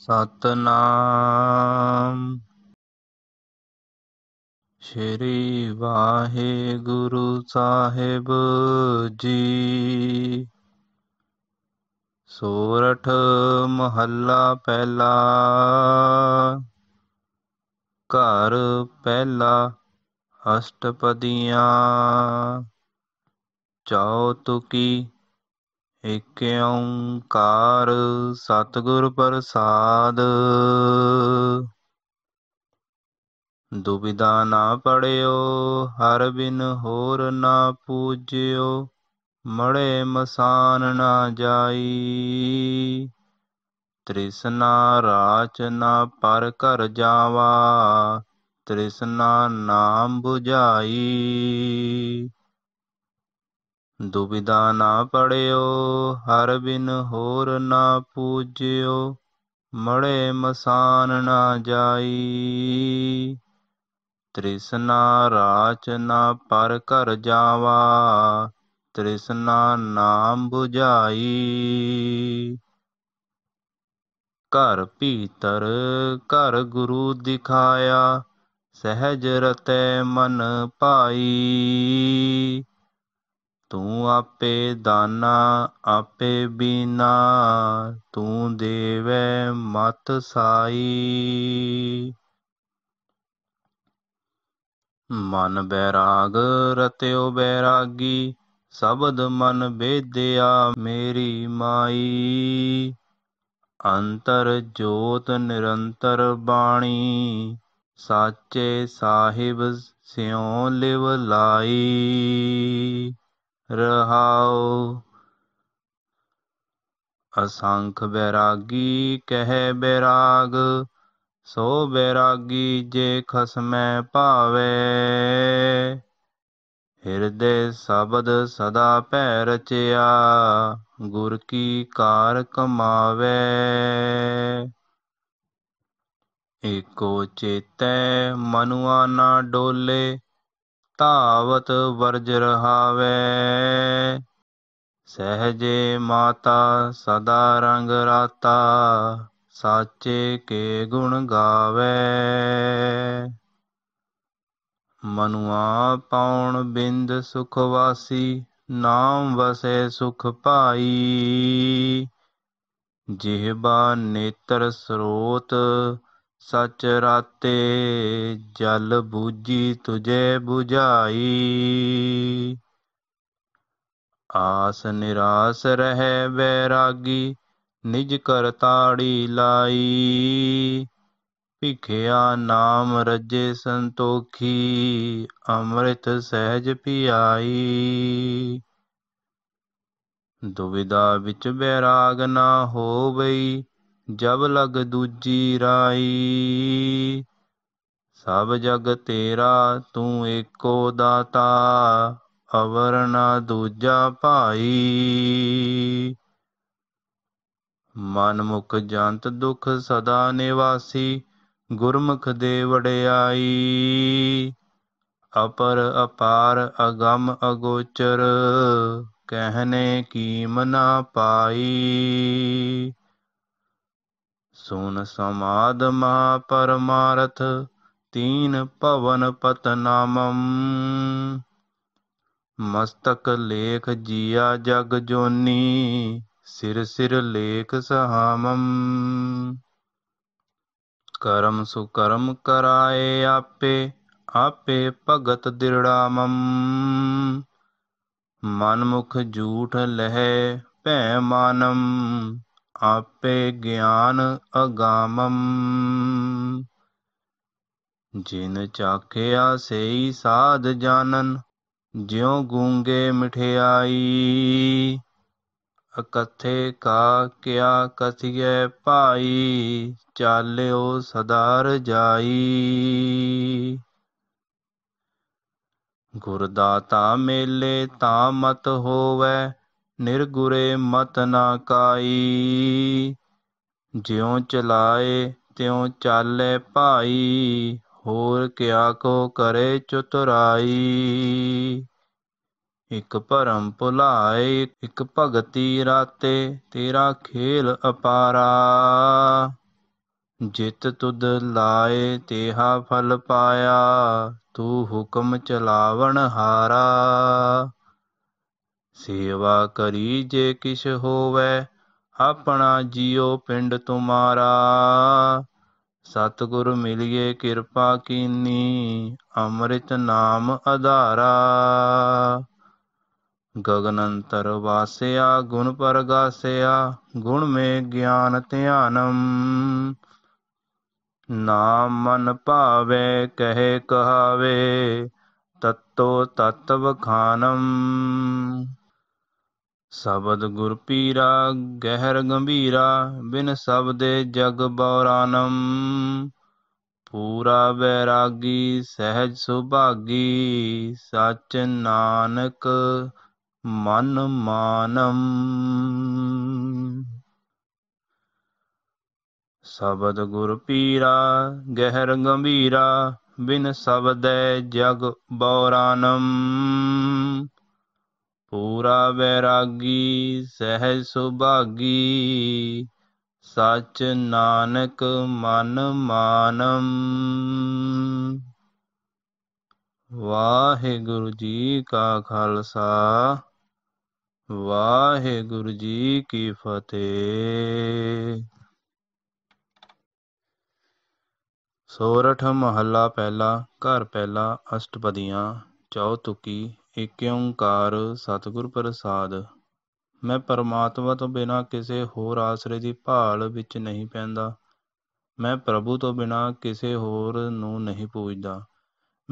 ਸਤਨਾਮ ਸ਼੍ਰੀ ਵਾਹਿਗੁਰੂ ਸਾਹਿਬ ਜੀ ਸੋਰਠ ਮਹੱਲਾ ਪਹਿਲਾ ਘਰ ਪਹਿਲਾ ਅਸ਼ਟਪਦੀਆਂ ਚਾਉ ਤੁਕੀ ਇਕ ਓੰਕਾਰ ਸਤਿਗੁਰ ਪ੍ਰਸਾਦ ਦੁਬਿਧਾ ਨਾ ਪੜਿਓ ਹਰ ਬਿਨ ਹੋਰ ਨਾ ਪੂਜਿਓ ਮੜੇ ਮਸਾਨ ਨਾ ਜਾਈ ਤ੍ਰਿਸ਼ਨਾ ਰਾਚ ਨਾ ਪਰ ਘਰ ਜਾਵਾ ਤ੍ਰਿਸ਼ਨਾ ਨਾਮ 부ਝਾਈ ਦੁਬਿਧਾ ਨਾ ਪੜਿਓ ਹਰ ਬਿਨ ਹੋਰ ਨਾ ਪੂਜਿਓ ਮੜੇ ਮਸਾਨ ਨਾ ਜਾਈ ਤ੍ਰਿਸ਼ਨਾ ਰਾਚ ਨਾ ਪਰ ਘਰ ਜਾਵਾ ਤ੍ਰਿਸ਼ਨਾ ਨਾਮ 부ਝਾਈ ਘਰ ਭੀਤਰ ਘਰ ਗੁਰੂ ਦਿਖਾਇਆ ਸਹਿਜ ਰਤੇ ਮਨ ਪਾਈ ਤੂੰ ਆਪੇ ਦਾਨਾ ਆਪੇ ਬੀਨਾ ਤੂੰ ਦੇਵੈ ਮਤ ਸਾਈ ਮਨ ਬੈਰਾਗ ਰਤਿਓ ਬੈਰਾਗੀ ਸਬਦ ਮਨ ਬੇਦਿਆ ਮੇਰੀ ਮਾਈ ਅੰਤਰ ਜੋਤ ਨਿਰੰਤਰ ਬਾਣੀ ਸਾਚੇ ਸਾਹਿਬ ਸਿਉ ਲਿਵ ਲਾਈ ਰਹਾਉ ਅਸੰਖ ਬੈਰਾਗੀ ਕਹਿ ਬੈਰਾਗ ਸੋ ਬੈਰਾਗੀ ਜੇ ਖਸਮੈ ਭਾਵੇ ਹਿਰਦੇ ਸ਼ਬਦ ਸਦਾ ਪੈ ਰਚਿਆ ਗੁਰ ਕੀ ਕਾਰ ਕਮਾਵੇ ਏਕੋ ਚੇਤੇ ਮਨੁਆ ਨਾ ਡੋਲੇ ਧਾਵਤ ਵਰਜ ਰਹਾਵੇ ਸਹਜੇ ਮਾਤਾ ਸਦਾ ਰੰਗ ਰਾਤਾ ਸਾਚੇ ਕੇ ਗੁਣ ਗਾਵੇ ਮਨੁਆ ਪਾਉਣ ਬਿੰਦ ਸੁਖ ਵਾਸੀ ਨਾਮ ਵਸੇ ਸੁਖ ਭਾਈ ਜਿਹਬਾ ਨੇਤਰ ਸਰੋਤ ਸਚ ਰਾਤੇ ਜਲ ਬੂਜੀ ਤੁਝੇ 부ਝਾਈ ਆਸ ਨਿਰਾਸ ਰਹੇ ਬੈਰਾਗੀ ਨਿਜ ਕਰ ਤਾੜੀ ਲਾਈ ਭਿਖਿਆ ਨਾਮ ਰਜੇ ਸੰਤੋਖੀ ਅੰਮ੍ਰਿਤ ਸਹਿਜ ਪਿਆਈ ਦੁਵਿਦਾ ਵਿੱਚ ਬੈਰਾਗ ਨਾ ਹੋਵਈ ਜਬ ਲਗ ਦੂਜੀ ਰਾਈ ਸਭ ਜਗ ਤੇਰਾ ਤੂੰ ਏਕੋ ਦਾਤਾ ਅਵਰ ਨਾ ਦੂਜਾ ਭਾਈ ਮਨ ਮੁਖ ਜੰਤ ਦੁਖ ਸਦਾ ਨਿਵਾਸੀ ਗੁਰਮੁਖ ਦੇ ਵੜਿਆਈ ਅਪਰ ਅਪਾਰ ਅਗੰਮ ਅਗੋਚਰ ਕਹਿਨੇ ਕੀ ਮਨਾ ਪਾਈ ਸੁਨ ਸਮਾਦ ਮਹਾ ਪਰਮਾਰਥ ਤੀਨ ਭਵਨ ਪਤਨਾਮੰ ਮਸਤਕ ਲੇਖ ਜੀਆ ਜਗ ਜੋਨੀ ਸਿਰ ਸਿਰ ਲੇਖ ਸਹਾਮੰ ਕਰਮ ਸੁਕਰਮ ਕਰਾਏ ਆਪੇ ਆਪੇ ਭਗਤ ਦਿਰੜਾਮੰ ਮਨਮੁਖ ਝੂਠ ਲਹਿ ਭੈ ਮਾਨਮ ਆਪੇ ਗਿਆਨ ਅਗਾਮਮ ਜਿਨ ਚਾਖਿਆ ਸਈ ਸਾਧ ਜਾਨਨ ਜਿਉ ਗੂੰਗੇ ਮਠਿਆਈ ਅਕਥੇ ਕਾ ਕਿਆ ਕਥਿਏ ਭਾਈ ਚਾਲਿਓ ਸਦਾਰ ਜਾਈ ਗੁਰਦਾਤਾ ਮੇਲੇ ਤਾਂ ਮਤ ਹੋਵੇ ਨਿਰਗੁਰੇ ਮਤ ਨਾ ਕਾਈ ਜਿਉ ਚਲਾਏ ਤਿਉ ਚਾਲੇ ਭਾਈ ਹੋਰ ਕਿਆ ਕੋ ਕਰੇ ਚਤੁਰਾਈ ਇਕ ਪਰਮ ਭੁਲਾਏ ਇਕ ਭਗਤੀ ਰਾਤੇ ਤੇਰਾ ਖੇਲ ਅਪਾਰਾ ਜਿਤ ਤੁਧ ਲਾਏ ਤੇਹਾ ਫਲ ਪਾਇਆ ਤੂੰ ਹੁਕਮ ਚਲਾਵਣ ਹਾਰਾ ਸੇਵਾ ਕਰੀ ਜੇ ਕਿਛ ਹੋਵੇ ਆਪਣਾ ਜੀਉ ਪਿੰਡ ਤੁਮਾਰਾ ਸਤਿਗੁਰ ਮਿਲਿਏ ਕਿਰਪਾ ਕੀਨੀ ਅੰਮ੍ਰਿਤ ਨਾਮ ਆਧਾਰਾ ਗਗਨੰਤਰ ਵਾਸਿਆ ਗੁਣ ਪਰਗਾਸਿਆ ਗੁਣ ਮੇ ਗਿਆਨ ਧਿਆਨਮ ਨਾਮ ਮਨ ਭਾਵੇ ਕਹੇ ਕਹਾਵੇ ਤਤੋ ਤਤਵ ਖਾਨਮ ਸ਼ਬਦ ਗੁਰ ਪੀਰਾ ਗਹਿਰ ਗੰਭੀਰਾ ਬਿਨ ਸਬਦੇ ਜਗ ਬੌਰਾਨਮ ਪੂਰਾ ਬੈਰਾਗੀ ਸਹਿਜ ਸੁਭਾਗੀ ਸਚ ਨਾਨਕ ਮਨ ਮਾਨਮ ਸ਼ਬਦ ਗੁਰ ਪੀਰਾ ਗਹਿਰ ਗੰਭੀਰਾ ਬਿਨ ਸਬਦੈ ਜਗ ਬੌਰਾਨਮ पूरा वैरागी सहज सुभागी सच नानक मन मानम गुरु जी का खालसा वाहे गुरु जी की फतेह सोरठ महला पहला घर पहला अष्टपदियां चौतुकी ਏਕ ਓੰਕਾਰ ਸਤਿਗੁਰ ਪ੍ਰਸਾਦ ਮੈਂ ਪਰਮਾਤਮਾ ਤੋਂ ਬਿਨਾਂ ਕਿਸੇ ਹੋਰ ਆਸਰੇ ਦੀ ਭਾਲ ਵਿੱਚ ਨਹੀਂ ਪੈਂਦਾ ਮੈਂ ਪ੍ਰਭੂ ਤੋਂ ਬਿਨਾਂ ਕਿਸੇ ਹੋਰ ਨੂੰ ਨਹੀਂ ਪੂਜਦਾ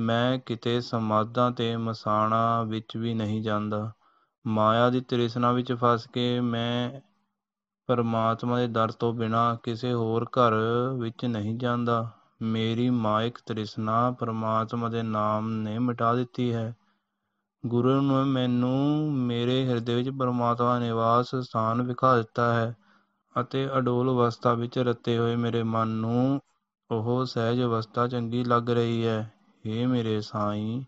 ਮੈਂ ਕਿਤੇ ਸਮਾਦਾਂ ਤੇ ਮਸਾਣਾ ਵਿੱਚ ਵੀ ਨਹੀਂ ਜਾਂਦਾ ਮਾਇਆ ਦੀ ਤ੍ਰਿਸ਼ਨਾ ਵਿੱਚ ਫਸ ਕੇ ਮੈਂ ਪਰਮਾਤਮਾ ਦੇ ਦਰ ਤੋਂ ਬਿਨਾਂ ਕਿਸੇ ਹੋਰ ਘਰ ਵਿੱਚ ਨਹੀਂ ਜਾਂਦਾ ਮੇਰੀ ਮਾਇਕ ਤ੍ਰਿਸ਼ਨਾ ਪਰਮਾਤਮਾ ਦੇ ਨਾਮ ਨੇ ਮਿਟਾ ਦਿੱਤੀ ਹੈ ਗੁਰੂ ਨੇ ਮੈਨੂੰ ਮੇਰੇ ਹਿਰਦੇ ਵਿੱਚ ਪਰਮਾਤਮਾ ਨਿਵਾਸ ਸਥਾਨ ਵਿਖਾ ਦਿੱਤਾ ਹੈ ਅਤੇ ਅਡੋਲ ਅਵਸਥਾ ਵਿੱਚ ਰਤੇ ਹੋਏ ਮੇਰੇ ਮਨ ਨੂੰ ਉਹ ਸਹਿਜ ਅਵਸਥਾ ਚੰਗੀ ਲੱਗ ਰਹੀ ਹੈ हे ਮੇਰੇ ਸਾਈਂ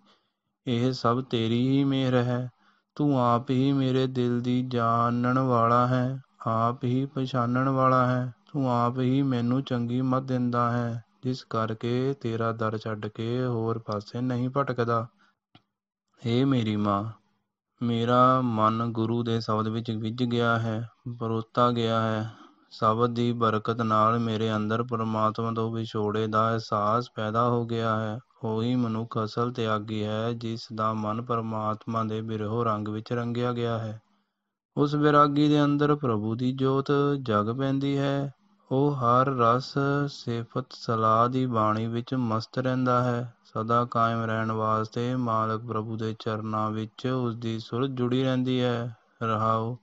ਇਹ ਸਭ ਤੇਰੀ ਹੀ ਮਿਹਰ ਹੈ ਤੂੰ ਆਪ ਹੀ ਮੇਰੇ ਦਿਲ ਦੀ ਜਾਣਨ ਵਾਲਾ ਹੈ ਆਪ ਹੀ ਪਛਾਣਨ ਵਾਲਾ ਹੈ ਤੂੰ ਆਪ ਹੀ ਮੈਨੂੰ ਚੰਗੀ ਮਤ ਦਿੰਦਾ ਹੈ ਜਿਸ ਕਰਕੇ ਤੇਰਾ ਦਰ ਛੱਡ ਕੇ ਹੋਰ ਪਾਸੇ ਨਹੀਂ ਭਟਕਦਾ ਹੇ ਮੇਰੀ ਮਾਂ ਮੇਰਾ ਮਨ ਗੁਰੂ ਦੇ ਸ਼ਬਦ ਵਿੱਚ ਗਿੱਝ ਗਿਆ ਹੈ ਪਰੋਤਾ ਗਿਆ ਹੈ ਸ਼ਬਦ ਦੀ ਬਰਕਤ ਨਾਲ ਮੇਰੇ ਅੰਦਰ ਪਰਮਾਤਮਾ ਤੋਂ ਵਿਛੋੜੇ ਦਾ ਅਹਿਸਾਸ ਪੈਦਾ ਹੋ ਗਿਆ ਹੈ ਉਹੀ ਮਨੁੱਖ ਅਸਲ ਤਿਆਗੀ ਹੈ ਜਿਸ ਦਾ ਮਨ ਪਰਮਾਤਮਾ ਦੇ ਬਿਰਹੋ ਰੰਗ ਵਿੱਚ ਰੰਗਿਆ ਗਿਆ ਹੈ ਉਸ ਵਿਰਾਗੀ ਦੇ ਅੰਦਰ ਪ੍ਰਭੂ ਦੀ ਜੋਤ ਜਗ ਪੈਂਦੀ ਹੈ ਉਹ ਹਰ ਰਸ ਸਿਫਤ ਸਲਾਹ ਦੀ ਬਾਣੀ ਵਿੱਚ ਮਸਤ ਰਹਿੰਦਾ ਹੈ ਸਦਾ ਕਾਇਮ ਰਹਿਣ ਵਾਸਤੇ ਮਾਲਕ ਪ੍ਰਭੂ ਦੇ ਚਰਨਾਂ ਵਿੱਚ ਉਸ ਦੀ ਸੁਰ ਜੁੜੀ ਰਹਿੰਦੀ ਹੈ ਰਹਾਉ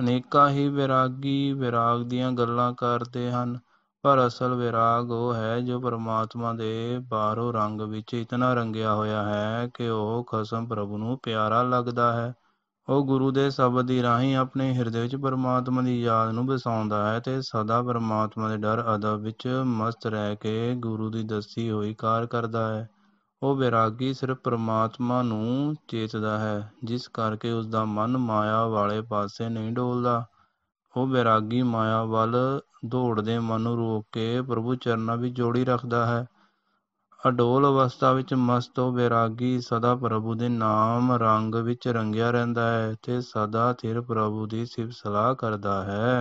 ਅਨੇਕਾਂ ਹੀ ਵਿਰਾਗੀ ਵਿਰਾਗ ਦੀਆਂ ਗੱਲਾਂ ਕਰਦੇ ਹਨ ਪਰ ਅਸਲ ਵਿਰਾਗ ਉਹ ਹੈ ਜੋ ਪਰਮਾਤਮਾ ਦੇ ਬਾਹਰੋਂ ਰੰਗ ਵਿੱਚ ਇਤਨਾ ਰੰਗਿਆ ਹੋਇਆ ਹੈ ਕਿ ਉਹ ਖਸਮ ਪ੍ਰਭੂ ਨੂੰ ਪਿਆਰਾ ਲੱਗਦਾ ਹੈ ਉਹ ਗੁਰੂ ਦੇ ਸ਼ਬਦ ਦੀ ਰਾਹੀਂ ਆਪਣੇ ਹਿਰਦੇ ਵਿੱਚ ਪਰਮਾਤਮਾ ਦੀ ਯਾਦ ਨੂੰ ਵਸਾਉਂਦਾ ਹੈ ਤੇ ਸਦਾ ਪਰਮਾਤਮਾ ਦੇ ਡਰ ਅਦਬ ਵਿੱਚ ਮਸਤ ਰਹਿ ਕੇ ਗੁਰੂ ਦੀ ਦੱਸੀ ਹੋਈ ਕਾਰ ਕਰਦਾ ਹੈ ਉਹ ਵਿਰਾਗੀ ਸਿਰਫ ਪਰਮਾਤਮਾ ਨੂੰ ਚੇਤਦਾ ਹੈ ਜਿਸ ਕਰਕੇ ਉਸ ਦਾ ਮਨ ਮਾਇਆ ਵਾਲੇ ਪਾਸੇ ਨਹੀਂ ਡੋਲਦਾ ਉਹ ਵਿਰਾਗੀ ਮਾਇਆ ਵੱਲ ਦੌੜਦੇ ਮਨ ਨੂੰ ਰੋਕ ਕੇ ਪ੍ਰਭੂ ਚਰਨਾਂ ਵਿੱਚ ਜੋੜੀ ਰੱਖਦਾ ਹੈ ਅਡੋਲ ਅਵਸਥਾ ਵਿੱਚ ਮਸਤੋ ਉਹ ਸਦਾ ਪ੍ਰਭੂ ਦੇ ਨਾਮ ਰੰਗ ਵਿੱਚ ਰੰਗਿਆ ਰਹਿੰਦਾ ਹੈ ਤੇ ਸਦਾ ਥਿਰ ਪ੍ਰਭੂ ਦੀ ਸਿਫਤ ਸਲਾਹ ਕਰਦਾ ਹੈ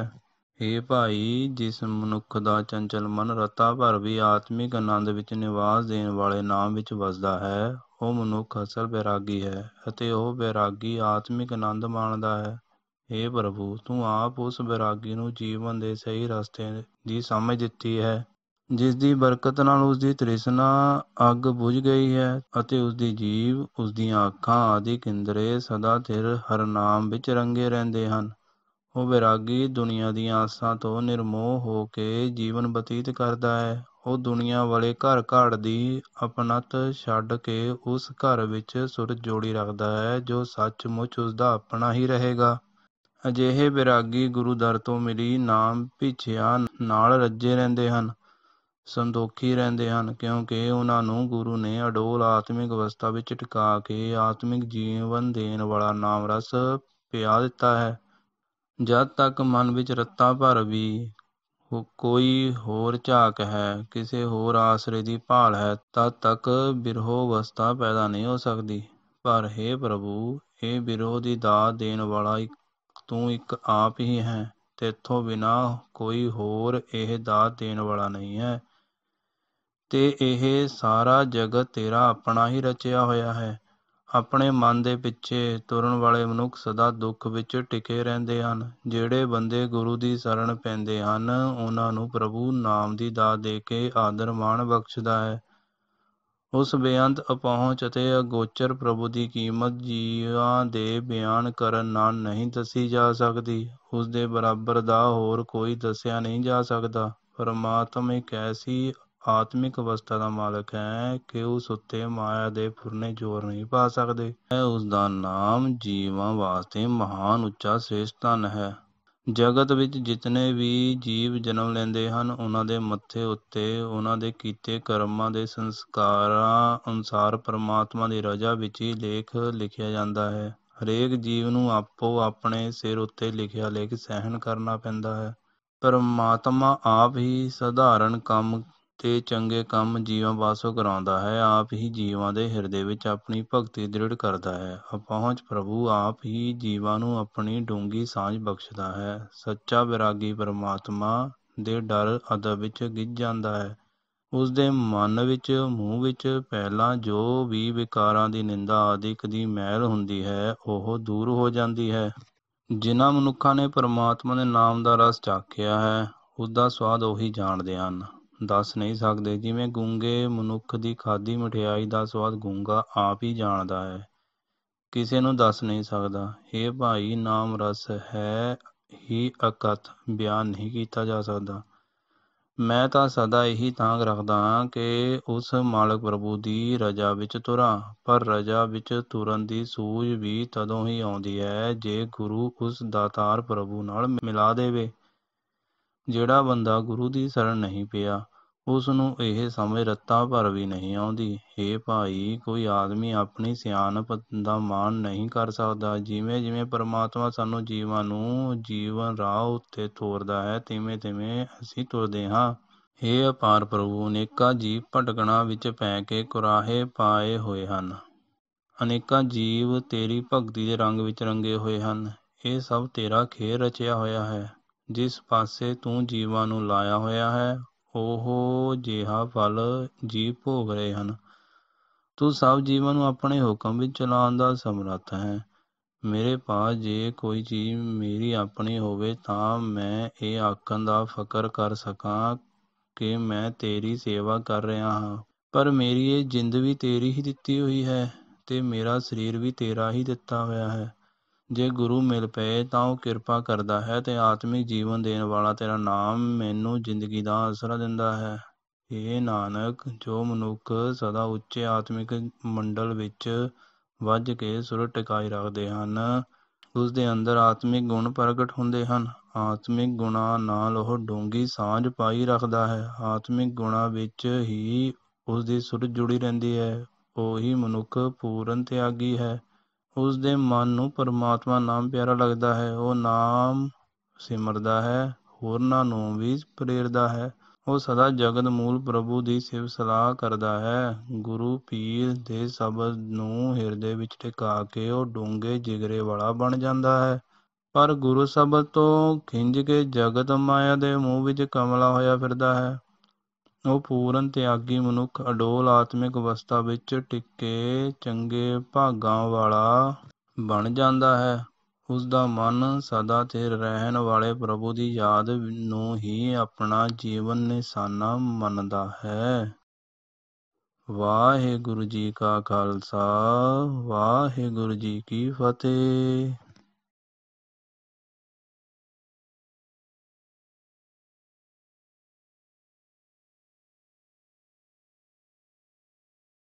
हे ਭਾਈ ਜਿਸ ਮਨੁੱਖ ਦਾ ਚੰਚਲ ਮਨ ਰਤਾ ਭਰ ਵੀ ਆਤਮਿਕ ਆਨੰਦ ਵਿੱਚ ਨਿਵਾਸ ਦੇਣ ਵਾਲੇ ਨਾਮ ਵਿੱਚ ਵਸਦਾ ਹੈ ਉਹ ਮਨੁੱਖ ਅਸਲ ਵੈਰਾਗੀ ਹੈ ਅਤੇ ਉਹ ਵੈਰਾਗੀ ਆਤਮਿਕ ਆਨੰਦ ਮਾਣਦਾ ਹੈ हे ਪ੍ਰਭੂ ਤੂੰ ਆਪ ਉਸ ਵੈਰਾਗੀ ਨੂੰ ਜੀਵਨ ਦੇ ਸਹੀ ਰਸਤੇ ਦੀ ਸਮਝ ਦਿੱਤੀ ਹੈ ਜਿਸ ਦੀ ਬਰਕਤ ਨਾਲ ਉਸ ਦੀ ਤ੍ਰਿਸ਼ਨਾ ਅੱਗ ਬੁਝ ਗਈ ਹੈ ਅਤੇ ਉਸ ਦੀ ਜੀਵ ਉਸ ਦੀਆਂ ਅੱਖਾਂ ਆਦਿ ਕਿੰਦਰੇ ਸਦਾ ਥਿਰ ਨਾਮ ਵਿੱਚ ਰੰਗੇ ਰਹਿੰਦੇ ਹਨ ਉਹ ਵਿਰਾਗੀ ਦੁਨੀਆ ਦੀਆਂ ਆਸਾਂ ਤੋਂ ਨਿਰਮੋਹ ਹੋ ਕੇ ਜੀਵਨ ਬਤੀਤ ਕਰਦਾ ਹੈ ਉਹ ਦੁਨੀਆ ਵਾਲੇ ਘਰ ਘੜ ਦੀ ਆਪਣਤ ਛੱਡ ਕੇ ਉਸ ਘਰ ਵਿੱਚ ਸੁਰ ਜੋੜੀ ਰੱਖਦਾ ਹੈ ਜੋ ਸੱਚਮੁੱਚ ਉਸ ਦਾ ਆਪਣਾ ਹੀ ਰਹੇਗਾ ਅਜਿਹੇ ਵਿਰਾਗੀ ਗੁਰੂ ਦਰ ਤੋਂ ਮਿਲੀ ਨਾਮ ਪਿਛਿਆ ਨਾਲ ਰੱਜੇ ਰਹਿੰਦੇ ਹਨ ਸੰਤੋਖੀ ਰਹਿੰਦੇ ਹਨ ਕਿਉਂਕਿ ਉਹਨਾਂ ਨੂੰ ਗੁਰੂ ਨੇ ਅਡੋਲ ਆਤਮਿਕ ਅਵਸਥਾ ਵਿੱਚ ਟਿਕਾ ਕੇ ਆਤਮਿਕ ਜੀਵਨ ਦੇਣ ਵਾਲਾ ਨਾਮ ਰਸ ਪਿਆ ਦਿੱਤਾ ਹੈ ਜਦ ਤੱਕ ਮਨ ਵਿੱਚ ਰੱਤਾ ਭਰ ਵੀ ਕੋਈ ਹੋਰ ਝਾਕ ਹੈ ਕਿਸੇ ਹੋਰ ਆਸਰੇ ਦੀ ਭਾਲ ਹੈ ਤਦ ਤੱਕ ਬਿਰਹੋ ਅਵਸਥਾ ਪੈਦਾ ਨਹੀਂ ਹੋ ਸਕਦੀ ਪਰ हे ਪ੍ਰਭੂ ਇਹ ਵਿਰੋਧੀ ਦਾ ਦਾਤ ਦੇਣ ਵਾਲਾ ਤੂੰ ਇੱਕ ਆਪ ਹੀ ਹੈ ਤੇਥੋਂ ਬਿਨਾ ਕੋਈ ਹੋਰ ਇਹ ਦਾਤ ਦੇਣ ਵਾਲਾ ਨਹੀਂ ਹੈ ਤੇ ਇਹ ਸਾਰਾ ਜਗਤ ਤੇਰਾ ਆਪਣਾ ਹੀ ਰਚਿਆ ਹੋਇਆ ਹੈ ਆਪਣੇ ਮਨ ਦੇ ਪਿੱਛੇ ਤੁਰਨ ਵਾਲੇ ਮਨੁੱਖ ਸਦਾ ਦੁੱਖ ਵਿੱਚ ਟਿਕੇ ਰਹਿੰਦੇ ਹਨ ਜਿਹੜੇ ਬੰਦੇ ਗੁਰੂ ਦੀ ਸ਼ਰਨ ਪੈਂਦੇ ਹਨ ਉਹਨਾਂ ਨੂੰ ਪ੍ਰਭੂ ਨਾਮ ਦੀ ਦਾਤ ਦੇ ਕੇ ਆਦਰ ਮਾਣ ਬਖਸ਼ਦਾ ਹੈ ਉਸ ਬੇਅੰਤ ਅਪਹੁੰਚ ਤੇ ਅਗੋਚਰ ਪ੍ਰਭੂ ਦੀ ਕੀਮਤ ਜੀਵਾਂ ਦੇ ਬਿਆਨ ਕਰਨ ਨਾਲ ਨਹੀਂ ਦੱਸੀ ਜਾ ਸਕਦੀ ਉਸ ਦੇ ਬਰਾਬਰ ਦਾ ਹੋਰ ਕੋਈ ਦੱਸਿਆ ਨਹੀਂ ਜਾ ਸਕਦਾ ਪਰਮਾਤਮਾ ਇੱਕ ਐਸੀ ਆਤਮਿਕ ਅਵਸਥਾ ਦਾ ਮਾਲਕ ਹੈ ਕਿ ਉਸ ਉੱਤੇ ਮਾਇਆ ਦੇ ਫੁਰਨੇ ਜ਼ੋਰ ਨਹੀਂ ਪਾ ਸਕਦੇ ਹੈ ਉਸ ਦਾ ਨਾਮ ਜੀਵਾਂ ਵਾਸਤੇ ਮਹਾਨ ਉੱਚਾ ਸ੍ਰੇਸ਼ਟ ਧਨ ਹੈ ਜਗਤ ਵਿੱਚ ਜਿਤਨੇ ਵੀ ਜੀਵ ਜਨਮ ਲੈਂਦੇ ਹਨ ਉਹਨਾਂ ਦੇ ਮੱਥੇ ਉੱਤੇ ਉਹਨਾਂ ਦੇ ਕੀਤੇ ਕਰਮਾਂ ਦੇ ਸੰਸਕਾਰਾਂ ਅਨੁਸਾਰ ਪਰਮਾਤਮਾ ਦੀ ਰਜ਼ਾ ਵਿੱਚ ਹੀ ਲੇਖ ਲਿਖਿਆ ਜਾਂਦਾ ਹੈ ਹਰੇਕ ਜੀਵ ਨੂੰ ਆਪੋ ਆਪਣੇ ਸਿਰ ਉੱਤੇ ਲਿਖਿਆ ਲੇਖ ਸਹਿਣ ਕਰਨਾ ਪੈਂਦਾ ਹੈ ਪਰਮਾਤਮਾ ਆਪ ਹੀ ਸਧਾਰਨ ਕੰਮ ਤੇ ਚੰਗੇ ਕੰਮ ਜੀਵਾਂ ਪਾਸੋਂ ਕਰਾਉਂਦਾ ਹੈ ਆਪ ਹੀ ਜੀਵਾਂ ਦੇ ਹਿਰਦੇ ਵਿੱਚ ਆਪਣੀ ਭਗਤੀ ਦ੍ਰਿੜ ਕਰਦਾ ਹੈ ਅਪਹੁੰਚ ਪ੍ਰਭੂ ਆਪ ਹੀ ਜੀਵਾਂ ਨੂੰ ਆਪਣੀ ਡੂੰਗੀ ਸਾਂਝ ਬਖਸ਼ਦਾ ਹੈ ਸੱਚਾ ਵਿਰਾਗੀ ਪਰਮਾਤਮਾ ਦੇ ਡਰ ਅਦਬ ਵਿੱਚ ਗਿੱਜ ਜਾਂਦਾ ਹੈ ਉਸ ਦੇ ਮਨ ਵਿੱਚ ਮੂੰਹ ਵਿੱਚ ਪਹਿਲਾਂ ਜੋ ਵੀ ਵਿਕਾਰਾਂ ਦੀ ਨਿੰਦਾ ਆਦਿਕ ਦੀ ਮਹਿਲ ਹੁੰਦੀ ਹੈ ਉਹ ਦੂਰ ਹੋ ਜਾਂਦੀ ਹੈ ਜਿਨ੍ਹਾਂ ਮਨੁੱਖਾਂ ਨੇ ਪਰਮਾਤਮਾ ਦੇ ਨਾਮ ਦਾ ਰਸ ਚਾਖਿਆ ਹੈ ਉਸ ਦਾ ਸਵਾਦ ਉਹੀ ਜਾਣਦੇ ਹਨ ਦੱਸ ਨਹੀਂ ਸਕਦੇ। ਜਿਵੇਂ ਗੂੰਗੇ ਮਨੁੱਖ ਦੀ ਖਾਦੀ ਮਠਿਆਈ ਦਾ ਸਵਾਦ ਗੂੰਗਾ ਆਪ ਹੀ ਜਾਣਦਾ ਹੈ, ਕਿਸੇ ਨੂੰ ਦੱਸ ਨਹੀਂ ਸਕਦਾ। ਇਹ ਭਾਈ ਨਾਮ ਰਸ ਹੈ ਹੀ ਅਕਤ ਬਿਆਨ ਨਹੀਂ ਕੀਤਾ ਜਾ ਸਕਦਾ। ਮੈਂ ਤਾਂ ਸਦਾ ਇਹੀ ਤਾਂਗ ਰੱਖਦਾ ਹਾਂ ਕਿ ਉਸ ਮਾਲਕ ਪ੍ਰਭੂ ਦੀ ਰਜ਼ਾ ਵਿੱਚ ਤੁਰਾਂ, ਪਰ ਰਜ਼ਾ ਵਿੱਚ ਤੁਰਨ ਦੀ ਸੂਝ ਵੀ ਤਦੋਂ ਹੀ ਆਉਂਦੀ ਹੈ ਜੇ ਗੁਰੂ ਉਸ ਦਾਤਾਰ ਪ੍ਰਭੂ ਨਾਲ ਮਿਲਾ ਦੇਵੇ। ਜਿਹੜਾ ਬੰਦਾ ਗੁਰੂ ਦੀ ਸ਼ਰਨ ਨਹੀਂ ਪਿਆ ਉਸ ਨੂੰ ਇਹ ਸਮੇਂ ਰੱਤਾ ਭਰ ਵੀ ਨਹੀਂ ਆਉਂਦੀ हे ਭਾਈ ਕੋਈ ਆਦਮੀ ਆਪਣੀ ਸਿਆਣਪ ਦਾ ਮਾਣ ਨਹੀਂ ਕਰ ਸਕਦਾ ਜਿਵੇਂ ਜਿਵੇਂ ਪਰਮਾਤਮਾ ਸਾਨੂੰ ਜੀਵਾਂ ਨੂੰ ਜੀਵਨ ਰਾਹ ਉੱਤੇ ਤੋਰਦਾ ਹੈ ਤਿਵੇਂ ਤਿਵੇਂ ਅਸੀਂ ਤੁਰਦੇ ਹਾਂ हे ਅਪਾਰ ਪ੍ਰਭੂ ਅਨੇਕਾਂ ਜੀਵ ਭਟਕਣਾ ਵਿੱਚ ਪੈ ਕੇ ਕੁਰਾਹੇ ਪਾਏ ਹੋਏ ਹਨ ਅਨੇਕਾਂ ਜੀਵ ਤੇਰੀ ਭਗਤੀ ਦੇ ਰੰਗ ਵਿੱਚ ਰੰਗੇ ਹੋਏ ਹਨ ਇਹ ਸਭ ਤੇਰਾ ਖੇਰ ਰਚਿਆ ਹੋਇਆ ਹੈ ਜਿਸ ਪਾਸੇ ਤੂੰ ਜੀਵਾਂ ਨੂੰ ਲਾਇਆ ਹੋਇਆ ਹੈ ਉਹ ਜਿਹਾ ਫਲ ਜੀਵ ਭੋਗ ਰਹੇ ਹਨ ਤੂੰ ਸਭ ਜੀਵਾਂ ਨੂੰ ਆਪਣੇ ਹੁਕਮ ਵਿੱਚ ਚਲਾਉਣ ਦਾ ਸਮਰੱਥ ਹੈ ਮੇਰੇ ਪਾਸ ਜੇ ਕੋਈ ਚੀਜ਼ ਮੇਰੀ ਆਪਣੀ ਹੋਵੇ ਤਾਂ ਮੈਂ ਇਹ ਆਖਣ ਦਾ ਫਕਰ ਕਰ ਸਕਾਂ ਕਿ ਮੈਂ ਤੇਰੀ ਸੇਵਾ ਕਰ ਰਿਹਾ ਹਾਂ ਪਰ ਮੇਰੀ ਇਹ ਜਿੰਦ ਵੀ ਤੇਰੀ ਹੀ ਦਿੱਤੀ ਹੋਈ ਹੈ ਤੇ ਮੇਰਾ ਸਰੀਰ ਵੀ ਤੇਰਾ ਹੀ ਦਿੱਤਾ ਹੋਇਆ ਹੈ ਜੇ ਗੁਰੂ ਮਿਲ ਪਏ ਤਾਂ ਉਹ ਕਿਰਪਾ ਕਰਦਾ ਹੈ ਤੇ ਆਤਮਿਕ ਜੀਵਨ ਦੇਣ ਵਾਲਾ ਤੇਰਾ ਨਾਮ ਮੈਨੂੰ ਜ਼ਿੰਦਗੀ ਦਾ ਆਸਰਾ ਦਿੰਦਾ ਹੈ ਇਹ ਨਾਨਕ ਜੋ ਮਨੁੱਖ ਸਦਾ ਉੱਚੇ ਆਤਮਿਕ ਮੰਡਲ ਵਿੱਚ ਵੱਜ ਕੇ ਸੁਰ ਟਿਕਾਈ ਰੱਖਦੇ ਹਨ ਉਸ ਦੇ ਅੰਦਰ ਆਤਮਿਕ ਗੁਣ ਪ੍ਰਗਟ ਹੁੰਦੇ ਹਨ ਆਤਮਿਕ ਗੁਣਾ ਨਾਲ ਉਹ ਡੂੰਗੀ ਸਾਂਝ ਪਾਈ ਰੱਖਦਾ ਹੈ ਆਤਮਿਕ ਗੁਣਾ ਵਿੱਚ ਹੀ ਉਸ ਦੀ ਸੁਰ ਜੁੜੀ ਰਹਿੰਦੀ ਹੈ ਉਹੀ ਮਨੁੱਖ ਪੂਰਨ ਤਿਆਗੀ ਹੈ ਉਸ ਦੇ ਮਨ ਨੂੰ ਪਰਮਾਤਮਾ ਨਾਮ ਪਿਆਰਾ ਲੱਗਦਾ ਹੈ ਉਹ ਨਾਮ ਸਿਮਰਦਾ ਹੈ ਹੋਰਨਾਂ ਨੂੰ ਵੀ ਪ੍ਰੇਰਦਾ ਹੈ ਉਹ ਸਦਾ ਜਗਤ ਮੂਲ ਪ੍ਰਭੂ ਦੀ ਸਿਫਤ ਸਲਾਹ ਕਰਦਾ ਹੈ ਗੁਰੂ ਪੀਰ ਦੇ ਸ਼ਬਦ ਨੂੰ ਹਿਰਦੇ ਵਿੱਚ ਟਿਕਾ ਕੇ ਉਹ ਡੂੰਗੇ ਜਿਗਰੇ ਵਾਲਾ ਬਣ ਜਾਂਦਾ ਹੈ ਪਰ ਗੁਰੂ ਸ਼ਬਦ ਤੋਂ ਖਿੰਝ ਕੇ ਜਗਤ ਮਾਇਆ ਦੇ ਮੂੰਹ ਵਿੱਚ ਕਮਲਾ ਹੋਇਆ ਫਿਰਦਾ ਹੈ ਉਹ ਪੂਰਨ ਤਿਆਗੀ ਮਨੁੱਖ ਅਡੋਲ ਆਤਮਿਕ ਅਵਸਥਾ ਵਿੱਚ ਟਿੱਕੇ ਚੰਗੇ ਭਾਗਾਂ ਵਾਲਾ ਬਣ ਜਾਂਦਾ ਹੈ। ਉਸ ਦਾ ਮਨ ਸਦਾ ਸਥਿਰ ਰਹਿਣ ਵਾਲੇ ਪ੍ਰਭੂ ਦੀ ਯਾਦ ਨੂੰ ਹੀ ਆਪਣਾ ਜੀਵਨ ਨਿਸ਼ਾਨਾ ਮੰਨਦਾ ਹੈ। ਵਾਹਿਗੁਰੂ ਜੀ ਕਾ ਖਾਲਸਾ ਵਾਹਿਗੁਰੂ ਜੀ ਕੀ ਫਤਿਹ